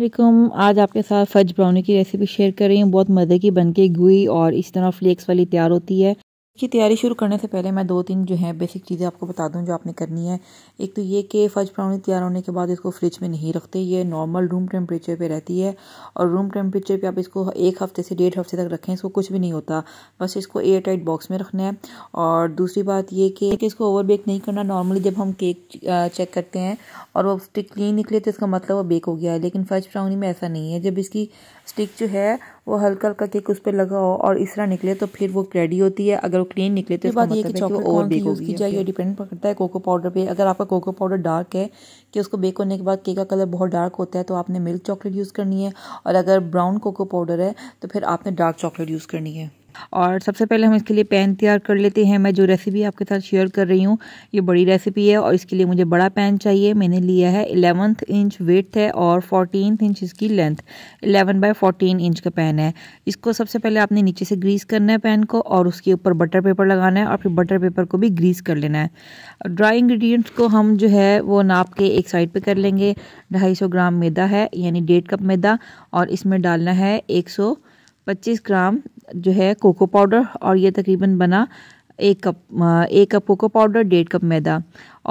वालेकुम आज आपके साथ फज ब्राउनी की रेसिपी शेयर कर रही हूँ बहुत मज़े की बनके गुई और इस तरह फ्लेक्स वाली तैयार होती है इसकी तैयारी शुरू करने से पहले मैं दो तीन जो है बेसिक चीज़ें आपको बता दूं जो आपने करनी है एक तो ये कि फज ब्राउनी तैयार होने के बाद इसको फ्रिज में नहीं रखते ये नॉर्मल रूम टेम्परेचर पे रहती है और रूम टेम्परेचर पे आप इसको एक हफ्ते से डेढ़ हफ्ते तक रखें इसको कुछ भी नहीं होता बस इसको एयर टाइट बॉक्स में रखना है और दूसरी बात ये कि इसको ओवर बेक नहीं करना नॉर्मली जब हम केक चेक करते हैं और वो स्टिक क्लीन निकले तो इसका मतलब वो बेक हो गया है लेकिन फज ब्राउनी में ऐसा नहीं है जब इसकी स्टिक जो है वो हल्का हल्का केक उस पर लगा हो और तरह निकले तो फिर वो क्रेडी होती है अगर वो क्लीन निकले तो बात ये मतलब कि चॉकलेट और बेक की जाए ये डिपेंड करता है कोको पाउडर पे अगर आपका कोको पाउडर डार्क है कि उसको बेक होने के बाद केक का कलर बहुत डार्क होता है तो आपने मिल्क चॉकलेट यूज़ करनी है और अगर ब्राउन कोको पाउडर है तो फिर आपने डार्क चॉकलेट यूज़ करनी है और सबसे पहले हम इसके लिए पैन तैयार कर लेते हैं मैं जो रेसिपी आपके साथ शेयर कर रही हूँ ये बड़ी रेसिपी है और इसके लिए मुझे बड़ा पैन चाहिए मैंने लिया है एलेवंथ इंच वेथ है और फोर्टीन इंच इसकी length eleven by fourteen inch का पैन है इसको सबसे पहले आपने नीचे से ग्रीस करना है पैन को और उसके ऊपर बटर पेपर लगाना है और फिर बटर पेपर को भी ग्रीस कर लेना है ड्राई इंग्रीडियंट्स को हम जो है वो नाप के एक साइड पर कर लेंगे ढाई सौ ग्राम मैदा है यानी डेढ़ कप मैदा और इसमें डालना है एक सौ पच्चीस ग्राम जो है कोको पाउडर और ये तकरीबन बना एक कप एक कप कोको पाउडर डेढ़ कप मैदा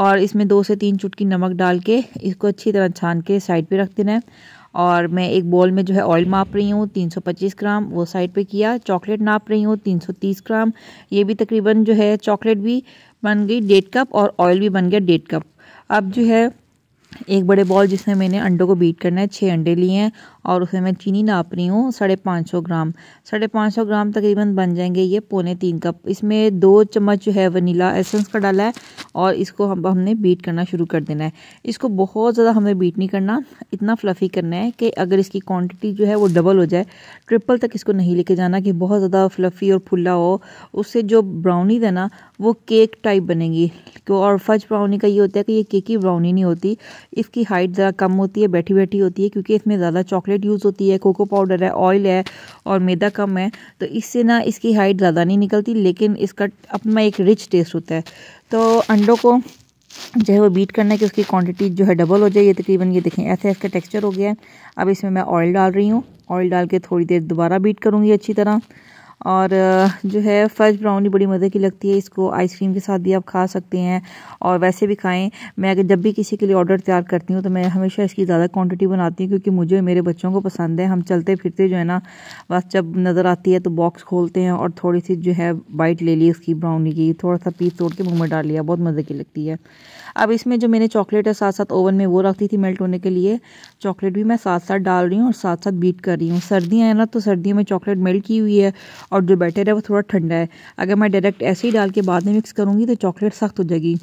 और इसमें दो से तीन चुटकी नमक डाल के इसको अच्छी तरह छान के साइड पे रख देना है और मैं एक बॉल में जो है ऑयल माप रही हूँ 325 ग्राम वो साइड पे किया चॉकलेट नाप रही हूँ 330 ग्राम ये भी तकरीबन जो है चॉकलेट भी बन गई डेढ़ कप और ऑयल भी बन गया डेढ़ कप अब जो है एक बड़े बॉल जिसमें मैंने अंडों को बीट करना है छः अंडे लिए हैं और उसमें मैं चीनी नाप रही हूँ साढ़े पाँच सौ ग्राम साढ़े पाँच सौ ग्राम तकरीबन बन जाएंगे ये पौने तीन कप इसमें दो चम्मच जो है वनीला एसेंस का डाला है और इसको हम हमने बीट करना शुरू कर देना है इसको बहुत ज़्यादा हमें बीट नहीं करना इतना फ्लफ़ी करना है कि अगर इसकी क्वान्टिटी जो है वो डबल हो जाए ट्रिपल तक इसको नहीं लेके जाना कि बहुत ज़्यादा फ्लफ़ी और फुला हो उससे जो ब्राउनी है ना वो केक टाइप बनेगी और फज ब्राउनी का ये होता है कि ये केकी ब्राउनी नहीं होती इसकी हाइट ज़रा कम होती है बैठी बैठी होती है क्योंकि इसमें ज़्यादा चॉकलेट यूज़ होती है कोको पाउडर है ऑयल है और मैदा कम है तो इससे ना इसकी हाइट ज़्यादा नहीं निकलती लेकिन इसका अपना एक रिच टेस्ट होता है तो अंडों को जो है वो बीट करना है कि उसकी क्वांटिटी जो है डबल हो जाए ये तकरीबन ये देखें ऐसे इसका टेक्सचर हो गया है अब इसमें मैं ऑयल डाल रही हूँ ऑयल डाल के थोड़ी देर दोबारा बीट करूँगी अच्छी तरह और जो है फर्ज ब्राउनी बड़ी मज़े की लगती है इसको आइसक्रीम के साथ भी आप खा सकते हैं और वैसे भी खाएं मैं अगर जब भी किसी के लिए ऑर्डर तैयार करती हूँ तो मैं हमेशा इसकी ज़्यादा क्वांटिटी बनाती हूँ क्योंकि मुझे मेरे बच्चों को पसंद है हम चलते फिरते जो है ना बस जब नज़र आती है तो बॉक्स खोलते हैं और थोड़ी सी जो है बाइट ले ली उसकी ब्राउनी की थोड़ा सा पीस तोड़ के मुँह में डाल लिया बहुत मज़े की लगती है अब इसमें जो मैंने चॉकलेट है साथ साथ ओवन में वो रखती थी मेल्ट होने के लिए चॉकलेट भी मैं साथ साथ डाल रही हूँ और साथ साथ बीट कर रही हूँ सर्दियाँ हैं ना तो सर्दियों में चॉकलेट मेल्ट की हुई है और जो बैटर है वो थोड़ा ठंडा है अगर मैं डायरेक्ट ऐसे ही डाल के बाद में मिक्स करूँगी तो चॉकलेट सख्त हो जाएगी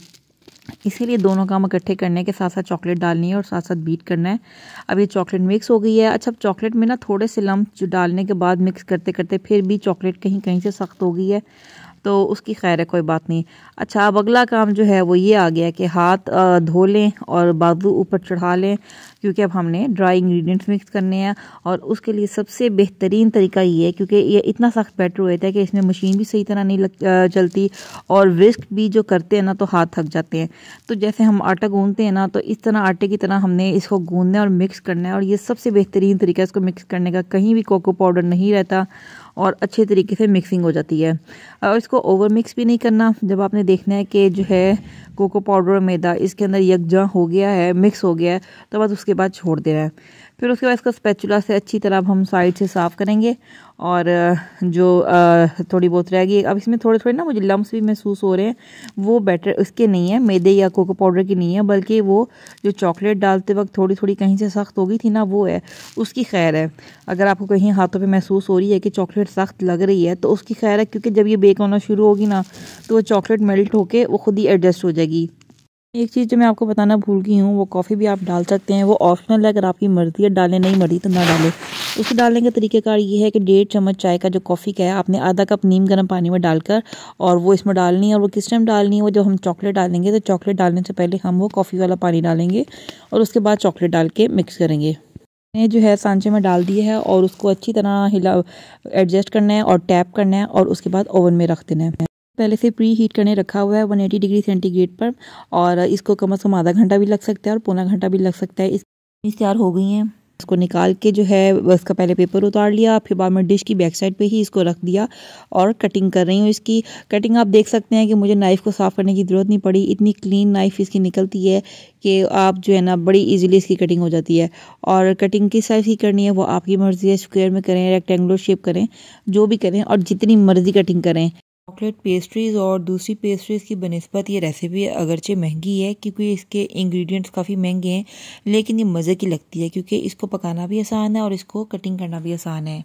इसीलिए दोनों काम इकट्ठे करने के साथ साथ चॉकलेट डालनी है और साथ साथ बीट करना है अब ये चॉकलेट मिक्स हो गई है अच्छा अब चॉकलेट में ना थोड़े से लम्ब डालने के बाद मिक्स करते करते फिर भी चॉकलेट कहीं कहीं से सख्त हो गई है तो उसकी खैर है कोई बात नहीं अच्छा अब अगला काम जो है वो ये आ गया कि हाथ धो लें और बाजू ऊपर चढ़ा लें क्योंकि अब हमने ड्राई इंग्रेडिएंट्स मिक्स करने हैं और उसके लिए सबसे बेहतरीन तरीका ये है क्योंकि ये इतना सख्त बैटर हुआ था कि इसमें मशीन भी सही तरह नहीं लग चलती और विस्क भी जो करते हैं ना तो हाथ थक जाते हैं तो जैसे हम आटा गूंदते हैं ना तो इस तरह आटे की तरह हमने इसको गूंदना है और मिक्स करना है और ये सबसे बेहतरीन तरीका है इसको मिक्स करने का कहीं भी कोको पाउडर नहीं रहता और अच्छे तरीके से मिक्सिंग हो जाती है और इसको ओवर मिक्स भी नहीं करना जब आपने देखना है कि जो है कोको पाउडर और मैदा इसके अंदर यकजा हो गया है मिक्स हो गया है तो बस उसके बाद छोड़ देना है फिर उसके बाद इसको स्पैचुला से अच्छी तरह हम साइड से साफ़ करेंगे और जो थोड़ी बहुत रह गई अब इसमें थोड़े थोड़े ना मुझे लम्ब भी महसूस हो रहे हैं वो बेटर उसके नहीं है मैदे या कोको पाउडर की नहीं है बल्कि वो जो चॉकलेट डालते वक्त थोड़ी थोड़ी कहीं से सख्त हो गई थी ना वो है उसकी खैर है अगर आपको कहीं हाथों पर महसूस हो रही है कि चॉकलेट सख्त लग रही है तो उसकी खैर है क्योंकि जब ये बेक होना शुरू होगी ना तो वो चॉकलेट मेल्ट होकर वो खुद ही एडजस्ट हो जाएगी एक चीज़ जो मैं आपको बताना भूल गई हूँ वो कॉफ़ी भी आप डाल सकते हैं वो ऑप्शनल है अगर आपकी मर्ज़ी है डालें नहीं मर्जी तो ना डालें उसे डालने का तरीकाकार ये है कि डेढ़ चम्मच चाय का जो कॉफ़ी का है आपने आधा कप नीम गर्म पानी में डालकर और वो इसमें डालनी है और वो किस टाइम डालनी है वो जब हम चॉकलेट डालेंगे तो चॉकलेट डालने से पहले हम वो कॉफ़ी वाला पानी डालेंगे और उसके बाद चॉकलेट डाल के मिक्स करेंगे ने जो है सांचे में डाल दिया है और उसको अच्छी तरह हिला एडजस्ट करना है और टैप करना है और उसके बाद ओवन में रख देना है पहले से प्री हीट करने रखा हुआ है 180 डिग्री सेंटीग्रेड पर और इसको कम अज़ कम आधा घंटा भी लग सकता है और पौना घंटा भी लग सकता है इस तैयार हो गई हैं इसको निकाल के जो है इसका पहले पेपर उतार लिया फिर बाद में डिश की बैक साइड पे ही इसको रख दिया और कटिंग कर रही हूँ इसकी कटिंग आप देख सकते हैं कि मुझे नाइफ़ को साफ़ करने की ज़रूरत नहीं पड़ी इतनी क्लीन नाइफ़ इसकी निकलती है कि आप जो है ना बड़ी इजीली इसकी कटिंग हो जाती है और कटिंग किस साइज़ की करनी है वो आपकी मर्ज़ी है स्क्वेयर में करें रेक्टेंगुलर शेप करें जो भी करें और जितनी मर्ज़ी कटिंग करें चॉकलेट पेस्ट्रीज़ और दूसरी पेस्ट्रीज़ की बनस्बत ये रेसिपी अगरचे महंगी है क्योंकि इसके इंग्रेडिएंट्स काफ़ी महंगे हैं लेकिन ये मज़े की लगती है क्योंकि इसको पकाना भी आसान है और इसको कटिंग करना भी आसान है